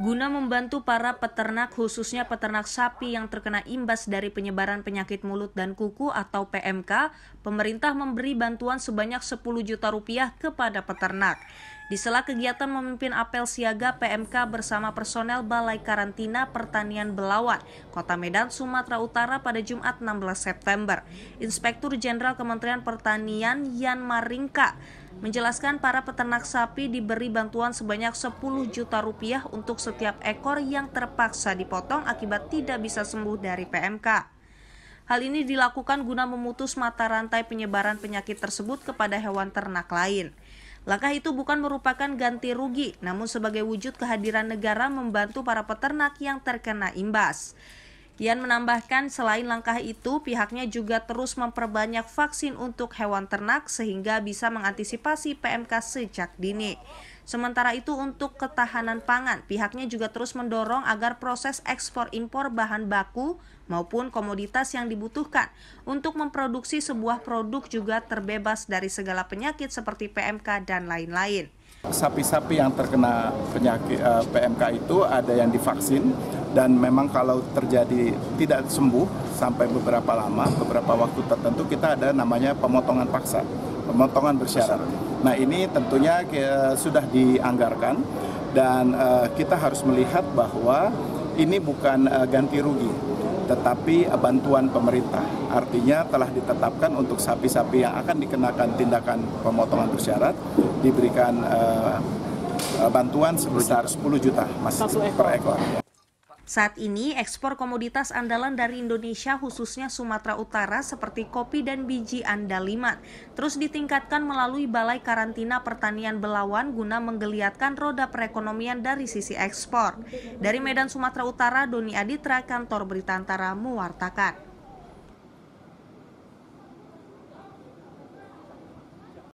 Guna membantu para peternak khususnya peternak sapi yang terkena imbas dari penyebaran penyakit mulut dan kuku atau PMK, pemerintah memberi bantuan sebanyak 10 juta rupiah kepada peternak. Di sela kegiatan memimpin apel siaga PMK bersama personel Balai Karantina Pertanian Belawan, Kota Medan, Sumatera Utara pada Jumat 16 September. Inspektur Jenderal Kementerian Pertanian Yan Maringka menjelaskan para peternak sapi diberi bantuan sebanyak 10 juta rupiah untuk setiap ekor yang terpaksa dipotong akibat tidak bisa sembuh dari PMK. Hal ini dilakukan guna memutus mata rantai penyebaran penyakit tersebut kepada hewan ternak lain. Langkah itu bukan merupakan ganti rugi, namun sebagai wujud kehadiran negara membantu para peternak yang terkena imbas. Yan menambahkan selain langkah itu, pihaknya juga terus memperbanyak vaksin untuk hewan ternak sehingga bisa mengantisipasi PMK sejak dini. Sementara itu untuk ketahanan pangan, pihaknya juga terus mendorong agar proses ekspor-impor bahan baku maupun komoditas yang dibutuhkan untuk memproduksi sebuah produk juga terbebas dari segala penyakit seperti PMK dan lain-lain. Sapi-sapi yang terkena penyakit eh, PMK itu ada yang divaksin, dan memang kalau terjadi tidak sembuh sampai beberapa lama, beberapa waktu tertentu kita ada namanya pemotongan paksa, pemotongan bersyarat. Nah ini tentunya sudah dianggarkan dan eh, kita harus melihat bahwa ini bukan eh, ganti rugi, tetapi eh, bantuan pemerintah. Artinya telah ditetapkan untuk sapi-sapi yang akan dikenakan tindakan pemotongan bersyarat diberikan bantuan sebesar 10 juta mas per ekor. Ya. Saat ini, ekspor komoditas andalan dari Indonesia khususnya Sumatera Utara seperti kopi dan biji andaliman terus ditingkatkan melalui Balai Karantina Pertanian Belawan guna menggeliatkan roda perekonomian dari sisi ekspor. Dari Medan Sumatera Utara, Doni Aditra, Kantor Berita Antara, mewartakan.